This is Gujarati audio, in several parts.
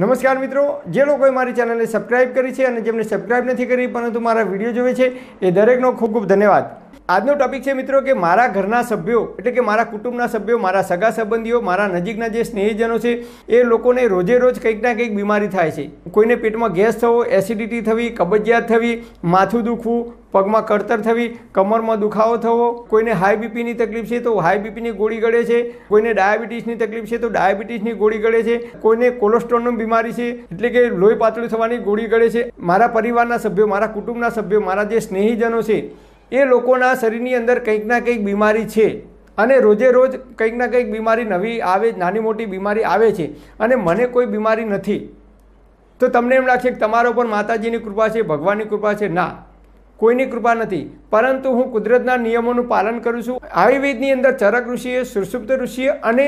નમસ્કાર મિત્રો જે લોકોએ મારી ચેનલને સબસ્ક્રાઇબ કરી છે અને જેમને સબસ્ક્રાઇબ નથી કરી પરંતુ મારા વિડીયો જોવે છે એ દરેકનો ખૂબ ખૂબ ધન્યવાદ આજનો ટોપિક છે મિત્રો કે મારા ઘરના સભ્યો એટલે કે મારા કુટુંબના સભ્યો મારા સગા સંબંધીઓ મારા નજીકના જે સ્નેહીજનો છે એ લોકોને રોજે રોજ કંઈક ના કંઈક બીમારી થાય છે કોઈને પેટમાં ગેસ થવો એસિડિટી થવી કબજિયાત થવી માથું દુખવું પગમાં કડતર થવી કમરમાં દુખાવો થવો કોઈને હાઈ બીપીની તકલીફ છે તો હાઈ બીપીની ગોળી ગળે છે કોઈને ડાયાબિટીસની તકલીફ છે તો ડાયાબિટીસની ગોળી ગળે છે કોઈને કોલેસ્ટ્રોલની બીમારી છે એટલે કે લોહી પાતળું થવાની ગોળી ગળે છે મારા પરિવારના સભ્યો મારા કુટુંબના સભ્યો મારા જે સ્નેહીજનો છે એ લોકોના શરીરની અંદર કંઈક ના કંઈક બીમારી છે અને રોજે રોજ કંઈક ના કંઈક બીમારી નવી આવે નાની મોટી બીમારી આવે છે અને મને કોઈ બીમારી નથી તો તમને એમ લાગશે કે તમારા ઉપર માતાજીની કૃપા છે ભગવાનની કૃપા છે ના કોઈની કૃપા નથી પરંતુ હું કુદરતના નિયમોનું પાલન કરું છું આયુર્વેદની અંદર ચરક ઋષિએ સુરસુપ્ત ઋષિએ અને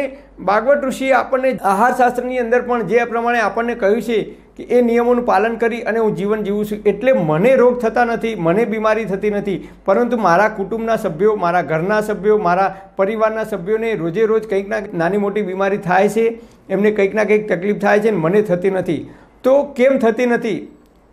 બાગવત ઋષિએ આપણને આહાર શાસ્ત્રની અંદર પણ જે પ્રમાણે આપણને કહ્યું છે કે એ નિયમોનું પાલન કરી અને હું જીવન જીવું છું એટલે મને રોગ થતા નથી મને બીમારી થતી નથી પરંતુ મારા કુટુંબના સભ્યો મારા ઘરના સભ્યો મારા પરિવારના સભ્યોને રોજે રોજ કંઈકના નાની મોટી બીમારી થાય છે એમને કંઈકના કંઈક તકલીફ થાય છે અને મને થતી નથી તો કેમ થતી નથી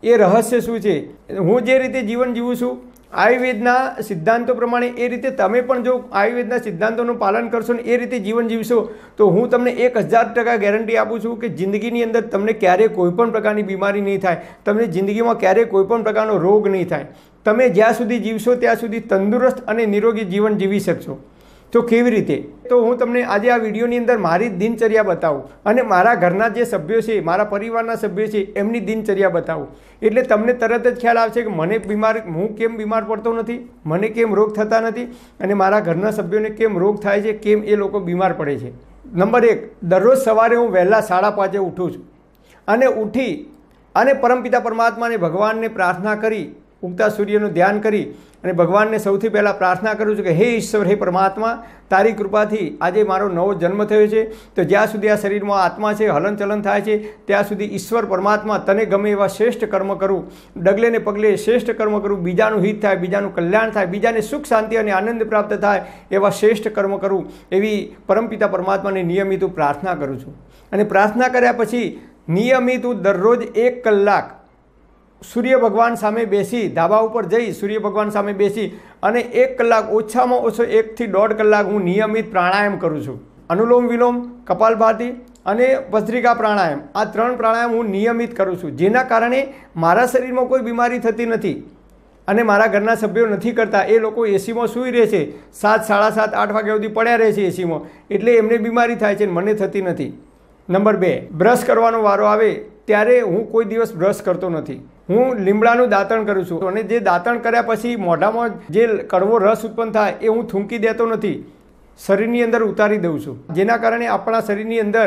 એ રહસ્ય શું છે હું જે રીતે જીવન જીવું છું આયુર્વેદના સિદ્ધાંતો પ્રમાણે એ રીતે તમે પણ જો આયુર્વેદના સિદ્ધાંતોનું પાલન કરશો ને એ રીતે જીવન જીવશો તો હું તમને એક હજાર ટકા ગેરંટી આપું છું કે જિંદગીની અંદર તમને ક્યારેય કોઈપણ પ્રકારની બીમારી નહીં થાય તમને જિંદગીમાં ક્યારેય કોઈપણ પ્રકારનો રોગ નહીં થાય તમે જ્યાં સુધી જીવશો ત્યાં સુધી તંદુરસ્ત અને નિરોગી જીવન જીવી શકશો તો કેવી રીતે તો હું તમને આજે આ વિડીયોની અંદર મારી દિનચર્યા બતાવું અને મારા ઘરના જે સભ્યો છે મારા પરિવારના સભ્યો છે એમની દિનચર્યા બતાવું એટલે તમને તરત જ ખ્યાલ આવશે કે મને બીમાર હું કેમ બીમાર પડતો નથી મને કેમ રોગ થતા નથી અને મારા ઘરના સભ્યોને કેમ રોગ થાય છે કેમ એ લોકો બીમાર પડે છે નંબર એક દરરોજ સવારે હું વહેલા સાડા પાંચે ઉઠું છું અને ઉઠી અને પરમપિતા પરમાત્માને ભગવાનને પ્રાર્થના કરી ઉગતા સૂર્યનું ધ્યાન કરી અને ભગવાનને સૌથી પહેલાં પ્રાર્થના કરું છું કે હે ઈશ્વર હે પરમાત્મા તારી કૃપાથી આજે મારો નવો જન્મ થયો છે તો જ્યાં સુધી આ શરીરમાં આત્મા છે હલનચલન થાય છે ત્યાં સુધી ઈશ્વર પરમાત્મા તને ગમે એવા શ્રેષ્ઠ કર્મ કરું ડગલે ને પગલે શ્રેષ્ઠ કર્મ કરું બીજાનું હિત થાય બીજાનું કલ્યાણ થાય બીજાને સુખ શાંતિ અને આનંદ પ્રાપ્ત થાય એવા શ્રેષ્ઠ કર્મ કરું એવી પરમપિતા પરમાત્માને નિયમિત હું પ્રાર્થના કરું છું અને પ્રાર્થના કર્યા પછી નિયમિત હું દરરોજ એક કલાક સૂર્ય ભગવાન સામે બેસી ધાબા ઉપર જઈ સૂર્ય ભગવાન સામે બેસી અને એક કલાક ઓછામાં ઓછો એકથી દોઢ કલાક હું નિયમિત પ્રાણાયામ કરું છું અનુલોમ વિલોમ કપાલભાતી અને ભસ્ત્રિકા પ્રાણાયામ આ ત્રણ પ્રાણાયામ હું નિયમિત કરું છું જેના કારણે મારા શરીરમાં કોઈ બીમારી થતી નથી અને મારા ઘરના સભ્યો નથી કરતા એ લોકો એસીમાં સૂઈ રહે છે સાત સાડા સાત આઠ વાગ્યા સુધી પડ્યા રહે છે એસીમાં એટલે એમને બીમારી થાય છે મને થતી નથી નંબર બે બ્રશ કરવાનો વારો આવે ત્યારે હું કોઈ દિવસ બ્રશ કરતો નથી હું લીમડાનું દાંતણ કરું છું અને જે દાંતણ કર્યા પછી મોઢામાં જે કડવો રસ ઉત્પન્ન થાય એ હું થૂંકી દેતો નથી શરીરની અંદર ઉતારી દઉં છું જેના કારણે આપણા શરીરની અંદર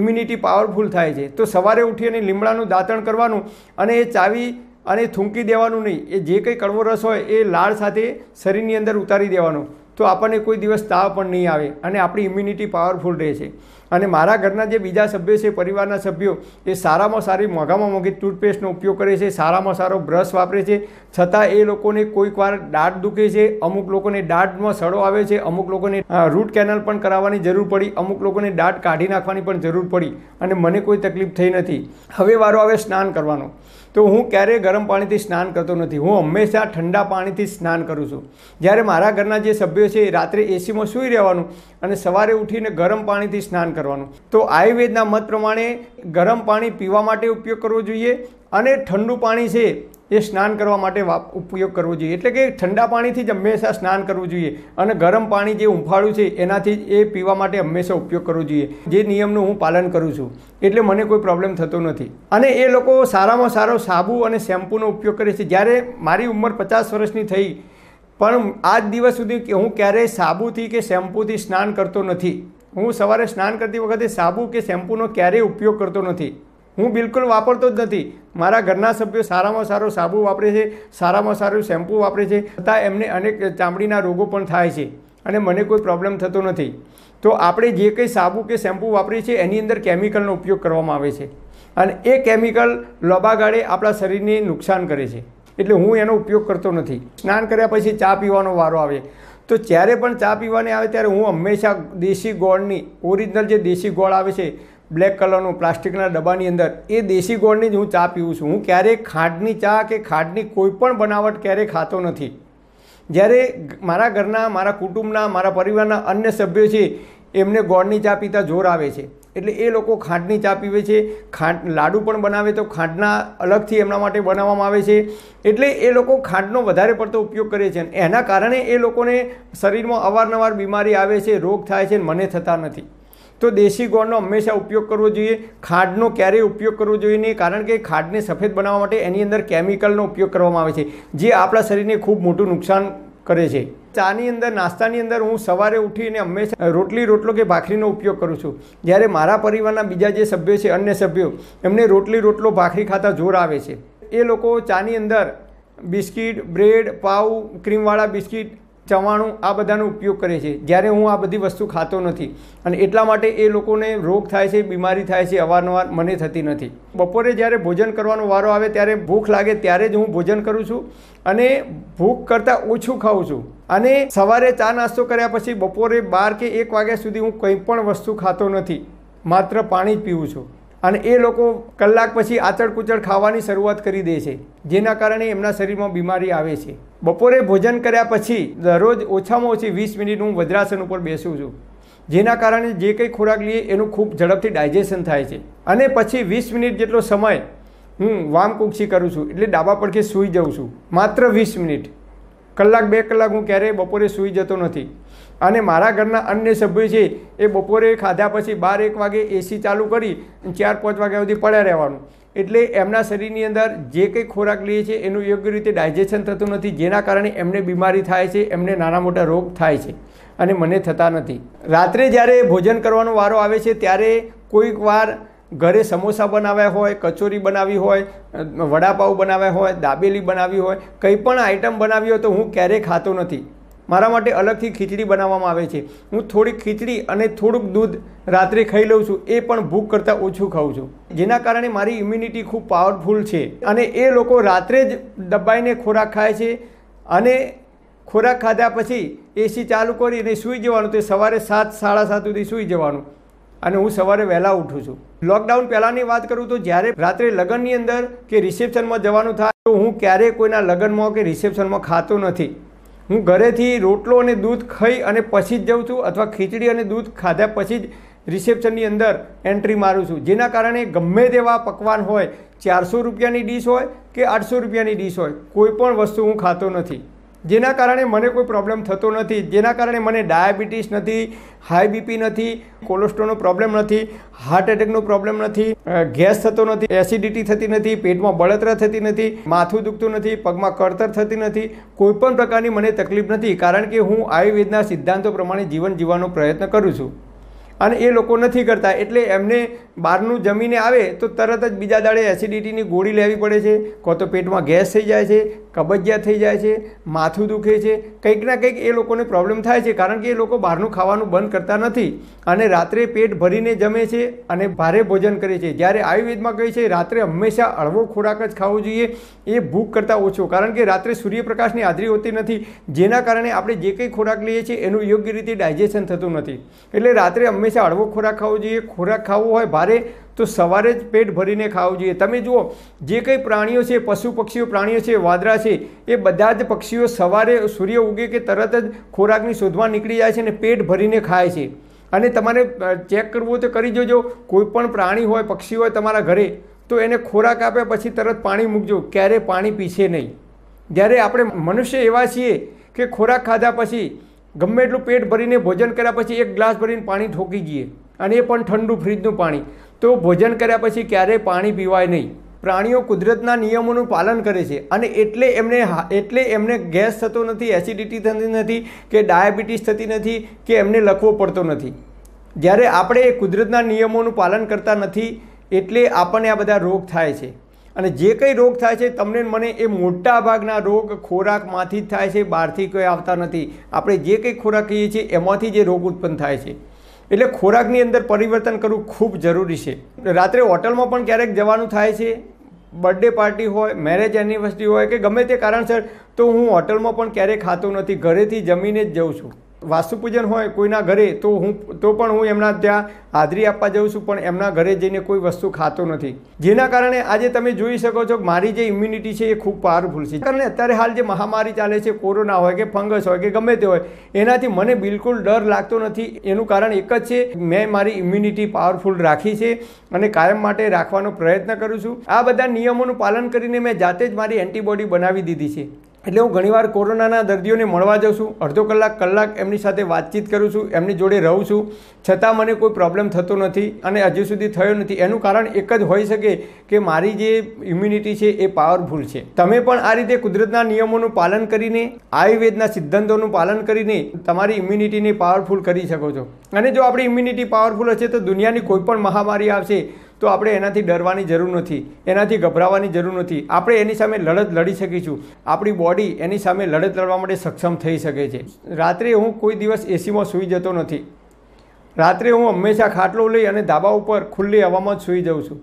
ઇમ્યુનિટી પાવરફુલ થાય છે તો સવારે ઉઠી અને લીમડાનું દાંતણ કરવાનું અને એ ચાવી અને થૂંકી દેવાનું નહીં એ જે કંઈ કડવો રસ હોય એ લાળ સાથે શરીરની અંદર ઉતારી દેવાનું તો આપણને કોઈ દિવસ તાવ પણ નહીં આવે અને આપણી ઇમ્યુનિટી પાવરફુલ રહે છે અને મારા ઘરના જે બીજા સભ્યો છે પરિવારના સભ્યો એ સારામાં સારી મોંઘામાં મોંઘી ટૂથપેસ્ટનો ઉપયોગ કરે છે સારામાં સારો બ્રશ વાપરે છે છતાં એ લોકોને કોઈકવાર વાર દાંત દુખે છે અમુક લોકોને દાંતમાં સડો આવે છે અમુક લોકોને રૂટ કેનલ પણ કરાવવાની જરૂર પડી અમુક લોકોને દાંત કાઢી નાખવાની પણ જરૂર પડી અને મને કોઈ તકલીફ થઈ નથી હવે વારો આવે સ્નાન કરવાનો તો હું ક્યારેય ગરમ પાણીથી સ્નાન કરતો નથી હું હંમેશા ઠંડા પાણીથી સ્નાન કરું છું જ્યારે મારા ઘરના જે સભ્યો છે એ રાત્રે એસીમાં સૂઈ રહેવાનું અને સવારે ઉઠીને ગરમ પાણીથી સ્નાન કરવાનું કરવાનું તો આયુર્વેદના મત પ્રમાણે ગરમ પાણી પીવા માટે ઉપયોગ કરવો જોઈએ અને ઠંડુ પાણી છે એ સ્નાન કરવા માટે ઉપયોગ કરવો જોઈએ એટલે કે ઠંડા પાણીથી જ હંમેશા સ્નાન કરવું જોઈએ અને ગરમ પાણી જે હુંફાળું છે એનાથી એ પીવા માટે હંમેશા ઉપયોગ કરવો જોઈએ જે નિયમનું હું પાલન કરું છું એટલે મને કોઈ પ્રોબ્લેમ થતો નથી અને એ લોકો સારામાં સારો સાબુ અને શેમ્પૂનો ઉપયોગ કરે છે જ્યારે મારી ઉંમર પચાસ વર્ષની થઈ પણ આજ દિવસ સુધી હું ક્યારેય સાબુથી કે શેમ્પૂથી સ્નાન કરતો નથી હું સવારે સ્નાન કરતી વખતે સાબુ કે શેમ્પૂનો ક્યારેય ઉપયોગ કરતો નથી હું બિલકુલ વાપરતો જ નથી મારા ઘરના સભ્યો સારામાં સારો સાબુ વાપરે છે સારામાં સારું શેમ્પૂ વાપરે છે છતાં એમને અનેક ચામડીના રોગો પણ થાય છે અને મને કોઈ પ્રોબ્લેમ થતો નથી તો આપણે જે કંઈ સાબુ કે શેમ્પૂ વાપરીએ છીએ એની અંદર કેમિકલનો ઉપયોગ કરવામાં આવે છે અને એ કેમિકલ લોબાગાળે આપણા શરીરને નુકસાન કરે છે એટલે હું એનો ઉપયોગ કરતો નથી સ્નાન કર્યા પછી ચા પીવાનો વારો આવે તો જ્યારે પણ ચા પીવાની આવે ત્યારે હું હંમેશા દેશી ગોળની ઓરિજિનલ જે દેશી ગોળ આવે છે બ્લેક કલરનું પ્લાસ્ટિકના ડબ્બાની અંદર એ દેશી ગોળની જ હું ચા પીવું છું હું ક્યારેય ખાંડની ચા કે ખાંડની કોઈપણ બનાવટ ક્યારેય ખાતો નથી જ્યારે મારા ઘરના મારા કુટુંબના મારા પરિવારના અન્ય સભ્યો છે એમને ગોળની ચા પીતા જોર આવે છે એટલે એ લોકો ખાંડની ચા પીવે છે ખાંડ લાડુ પણ બનાવે તો ખાંડના અલગથી એમના માટે બનાવવામાં આવે છે એટલે એ લોકો ખાંડનો વધારે પડતો ઉપયોગ કરે છે એના કારણે એ લોકોને શરીરમાં અવારનવાર બીમારી આવે છે રોગ થાય છે મને થતા નથી તો દેશી ગોળનો હંમેશા ઉપયોગ કરવો જોઈએ ખાંડનો ક્યારેય ઉપયોગ કરવો જોઈએ નહીં કારણ કે ખાંડને સફેદ બનાવવા માટે એની અંદર કેમિકલનો ઉપયોગ કરવામાં આવે છે જે આપણા શરીરને ખૂબ મોટું નુકસાન કરે છે ચાની અંદર નાસ્તાની અંદર હું સવારે ઉઠીને હંમેશા રોટલી રોટલો કે ભાખરીનો ઉપયોગ કરું છું જ્યારે મારા પરિવારના બીજા જે સભ્યો છે અન્ય સભ્યો એમને રોટલી રોટલો ભાખરી ખાતા જોર આવે છે એ લોકો ચાની અંદર બિસ્કિટ બ્રેડ પાઉ ક્રીમવાળા બિસ્કિટ ચવાણું આ બધાનો ઉપયોગ કરે છે જ્યારે હું આ બધી વસ્તુ ખાતો નથી અને એટલા માટે એ લોકોને રોગ થાય છે બીમારી થાય છે અવારનવાર મને થતી નથી બપોરે જ્યારે ભોજન કરવાનો વારો આવે ત્યારે ભૂખ લાગે ત્યારે જ હું ભોજન કરું છું અને ભૂખ કરતાં ઓછું ખાઉં છું અને સવારે ચા નાસ્તો કર્યા પછી બપોરે બાર કે એક વાગ્યા સુધી હું કંઈ પણ વસ્તુ ખાતો નથી માત્ર પાણી જ પીવું છું અને એ લોકો કલાક પછી આચળ કુચળ ખાવાની શરૂઆત કરી દે છે જેના કારણે એમના શરીરમાં બીમારી આવે છે બપોરે ભોજન કર્યા પછી દરરોજ ઓછામાં ઓછી વીસ મિનિટ હું વજ્રાસન ઉપર બેસું છું જેના કારણે જે કંઈ ખોરાક લઈએ એનું ખૂબ ઝડપથી ડાયજેશન થાય છે અને પછી વીસ મિનિટ જેટલો સમય હું વામ કુક્ષી કરું છું એટલે ડાબા પડખે સૂઈ જઉં છું માત્ર વીસ મિનિટ કલાક બે કલાક હું ક્યારેય બપોરે સૂઈ જતો નથી અને મારા ઘરના અન્ય સભ્યો છે એ બપોરે ખાધા પછી બાર એક વાગે એસી ચાલુ કરી ચાર પાંચ વાગ્યા સુધી પડ્યા રહેવાનું એટલે એમના શરીરની અંદર જે કંઈ ખોરાક લઈએ છીએ એનું યોગ્ય રીતે ડાયજેશન થતું નથી જેના કારણે એમને બીમારી થાય છે એમને નાના મોટા રોગ થાય છે અને મને થતા નથી રાત્રે જ્યારે ભોજન કરવાનો વારો આવે છે ત્યારે કોઈક વાર ઘરે સમોસા બનાવ્યા હોય કચોરી બનાવી હોય વડાપાઉં બનાવ્યા હોય દાબેલી બનાવી હોય કંઈ પણ આઈટમ બનાવી હોય તો હું ક્યારેય ખાતો નથી મારા માટે અલગથી ખીચડી બનાવવામાં આવે છે હું થોડીક ખીચડી અને થોડુંક દૂધ રાત્રે ખાઈ લઉં છું એ પણ ભૂખ કરતાં ઓછું ખાઉં છું જેના કારણે મારી ઇમ્યુનિટી ખૂબ પાવરફુલ છે અને એ લોકો રાત્રે જ દબાઈને ખોરાક ખાય છે અને ખોરાક ખાધા પછી એસી ચાલુ કરીને સૂઈ જવાનું તે સવારે સાત સાડા સાત સુધી સૂઈ જવાનું અને હું સવારે વહેલા ઉઠું છું લોકડાઉન પહેલાંની વાત કરું તો જ્યારે રાત્રે લગ્નની અંદર કે રિસેપ્શનમાં જવાનું થાય તો હું ક્યારેય કોઈના લગ્નમાં કે રિસેપ્શનમાં ખાતો નથી હું ઘરેથી રોટલો અને દૂધ ખાઈ અને પછી જ જાઉં છું અથવા ખીચડી અને દૂધ ખાધા પછી જ રિસેપ્શનની અંદર એન્ટ્રી મારું છું જેના કારણે ગમે તેવા પકવાન હોય ચારસો રૂપિયાની ડીશ હોય કે આઠસો રૂપિયાની ડીશ હોય કોઈ પણ વસ્તુ હું ખાતો નથી જેના કારણે મને કોઈ પ્રોબ્લેમ થતો નથી જેના કારણે મને ડાયાબિટીસ નથી હાઈ બીપી નથી કોલેસ્ટ્રોલનો પ્રોબ્લેમ નથી હાર્ટ એટેકનો પ્રોબ્લેમ નથી ગેસ થતો નથી એસિડિટી થતી નથી પેટમાં બળતરા થતી નથી માથું દુખતું નથી પગમાં કળતર થતી નથી કોઈપણ પ્રકારની મને તકલીફ નથી કારણ કે હું આયુર્વેદના સિદ્ધાંતો પ્રમાણે જીવન જીવવાનો પ્રયત્ન કરું છું અને એ લોકો નથી કરતા એટલે એમને બહારનું જમીને આવે તો તરત જ બીજા દાડે એસિડિટીની ગોળી લેવી પડે છે કાં તો પેટમાં ગેસ થઈ જાય છે કબજિયાત થઈ જાય છે માથું દુખે છે કંઈક ના કંઈક એ લોકોને પ્રોબ્લેમ થાય છે કારણ કે એ લોકો બહારનું ખાવાનું બંધ કરતા નથી અને રાત્રે પેટ ભરીને જમે છે અને ભારે ભોજન કરે છે જ્યારે આયુર્વેદમાં કહે છે રાત્રે હંમેશા અળવો ખોરાક જ ખાવો જોઈએ એ ભૂખ કરતાં ઓછો કારણ કે રાત્રે સૂર્યપ્રકાશની હાજરી હોતી નથી જેના કારણે આપણે જે કંઈ ખોરાક લઈએ છીએ એનું યોગ્ય રીતે ડાયજેશન થતું નથી એટલે રાત્રે હંમેશા અળવો ખોરાક ખાવો જોઈએ ખોરાક ખાવો હોય ભારે તો સવારે જ પેટ ભરીને ખાવું જોઈએ તમે જુઓ જે કંઈ પ્રાણીઓ છે પશુ પક્ષીઓ પ્રાણીઓ છે વાદરા છે એ બધા જ પક્ષીઓ સવારે સૂર્ય ઉગે કે તરત જ ખોરાકની શોધમાં નીકળી જાય છે અને પેટ ભરીને ખાય છે અને તમારે ચેક કરવું તો કરી જોજો કોઈ પણ પ્રાણી હોય પક્ષી હોય તમારા ઘરે તો એને ખોરાક આપ્યા પછી તરત પાણી મૂકજો ક્યારે પાણી પીશે નહીં જ્યારે આપણે મનુષ્ય એવા છીએ કે ખોરાક ખાધા પછી ગમે એટલું પેટ ભરીને ભોજન કર્યા પછી એક ગ્લાસ ભરીને પાણી ઠોકી જઈએ અને એ પણ ઠંડુ ફ્રીજનું પાણી તો ભોજન કર્યા પછી ક્યારેય પાણી પીવાય નહીં પ્રાણીઓ કુદરતના નિયમોનું પાલન કરે છે અને એટલે એમને એટલે એમને ગેસ થતો નથી એસિડિટી થતી નથી કે ડાયાબિટીસ થતી નથી કે એમને લખવો પડતો નથી જ્યારે આપણે એ કુદરતના નિયમોનું પાલન કરતા નથી એટલે આપણને આ બધા રોગ થાય છે અને જે કંઈ રોગ થાય છે તમને મને એ મોટા ભાગના રોગ ખોરાકમાંથી જ થાય છે બહારથી કોઈ આવતા નથી આપણે જે કંઈ ખોરાક કહીએ છીએ એમાંથી જે રોગ ઉત્પન્ન થાય છે એટલે ખોરાકની અંદર પરિવર્તન કરવું ખૂબ જરૂરી છે રાત્રે હોટલમાં પણ ક્યારેક જવાનું થાય છે બર્થડે પાર્ટી હોય મેરેજ એનિવર્સરી હોય કે ગમે તે કારણસર તો હું હોટલમાં પણ ક્યારેય ખાતો નથી ઘરેથી જમીને જ જઉં છું વાસ્તુપૂજન હોય કોઈના ઘરે તો હું તો પણ હું એમના ત્યાં હાજરી આપવા જાઉં છું પણ એમના ઘરે જઈને કોઈ વસ્તુ ખાતો નથી જેના કારણે આજે તમે જોઈ શકો છો કે મારી જે ઇમ્યુનિટી છે એ ખૂબ પાવરફુલ છે કારણ અત્યારે હાલ જે મહામારી ચાલે છે કોરોના હોય કે ફંગસ હોય કે ગમે તે હોય એનાથી મને બિલકુલ ડર લાગતો નથી એનું કારણ એક જ છે મેં મારી ઇમ્યુનિટી પાવરફુલ રાખી છે અને કાયમ માટે રાખવાનો પ્રયત્ન કરું છું આ બધા નિયમોનું પાલન કરીને મેં જાતે જ મારી એન્ટીબોડી બનાવી દીધી છે એટલે હું ઘણીવાર કોરોનાના દર્દીઓને મળવા જાઉં છું અડધો કલાક કલાક એમની સાથે વાતચીત કરું છું એમની જોડે રહું છું છતાં મને કોઈ પ્રોબ્લેમ થતો નથી અને હજુ સુધી થયો નથી એનું કારણ એક જ હોઈ શકે કે મારી જે ઇમ્યુનિટી છે એ પાવરફુલ છે તમે પણ આ રીતે કુદરતના નિયમોનું પાલન કરીને આયુર્વેદના સિદ્ધાંતોનું પાલન કરીને તમારી ઇમ્યુનિટીને પાવરફુલ કરી શકો છો અને જો આપણી ઇમ્યુનિટી પાવરફુલ હશે તો દુનિયાની કોઈપણ મહામારી આવશે તો આપણે એનાથી ડરવાની જરૂર નથી એનાથી ગભરાવાની જરૂર નથી આપણે એની સામે લડત લડી શકીશું આપણી બોડી એની સામે લડત લડવા માટે સક્ષમ થઈ શકે છે રાત્રે હું કોઈ દિવસ એસીમાં સૂઈ જતો નથી રાત્રે હું હંમેશા ખાટલો લઈ અને ધાબા ઉપર ખુલ્લી હવામાં જ સૂઈ જાઉં છું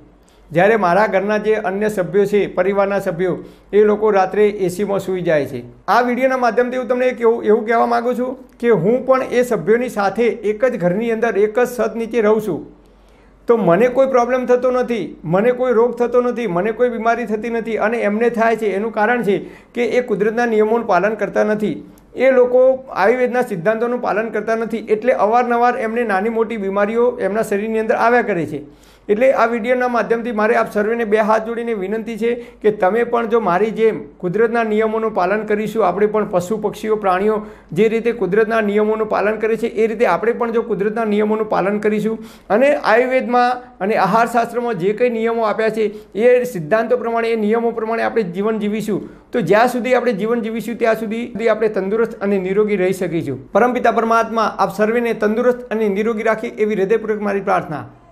જ્યારે મારા ઘરના જે અન્ય સભ્યો છે પરિવારના સભ્યો એ લોકો રાત્રે એસીમાં સૂઈ જાય છે આ વિડીયોના માધ્યમથી હું તમને એક એવું એવું કહેવા માગું છું કે હું પણ એ સભ્યોની સાથે એક જ ઘરની અંદર એક જ છત નીચે રહું છું તો મને કોઈ પ્રોબ્લેમ થતો નથી મને કોઈ રોગ થતો નથી મને કોઈ બીમારી થતી નથી અને એમને થાય છે એનું કારણ છે કે એ કુદરતના નિયમોનું પાલન કરતા નથી એ લોકો આયુર્વેદના સિદ્ધાંતોનું પાલન કરતા નથી એટલે અવારનવાર એમને નાની મોટી બીમારીઓ એમના શરીરની અંદર આવ્યા કરે છે એટલે આ વિડીયોના માધ્યમથી મારે આપ સર્વેને બે હાથ જોડીને વિનંતી છે કે તમે પણ જો મારી જેમ કુદરતના નિયમોનું પાલન કરીશું આપણે પણ પશુ પક્ષીઓ પ્રાણીઓ જે રીતે કુદરતના નિયમોનું પાલન કરે છે એ રીતે આપણે પણ જો કુદરતના નિયમોનું પાલન કરીશું અને આયુર્વેદમાં અને આહારશાસ્ત્રમાં જે કંઈ નિયમો આપ્યા છે એ સિદ્ધાંતો પ્રમાણે એ નિયમો પ્રમાણે આપણે જીવન જીવીશું તો જ્યાં સુધી આપણે જીવન જીવીશું ત્યાં સુધી આપણે તંદુરસ્ત અને નિરોગી રહી શકીશું પરમપિતા પરમાત્મા આપ સર્વેને તંદુરસ્ત અને નિરોગી રાખી એવી હૃદયપૂર્વક મારી પ્રાર્થના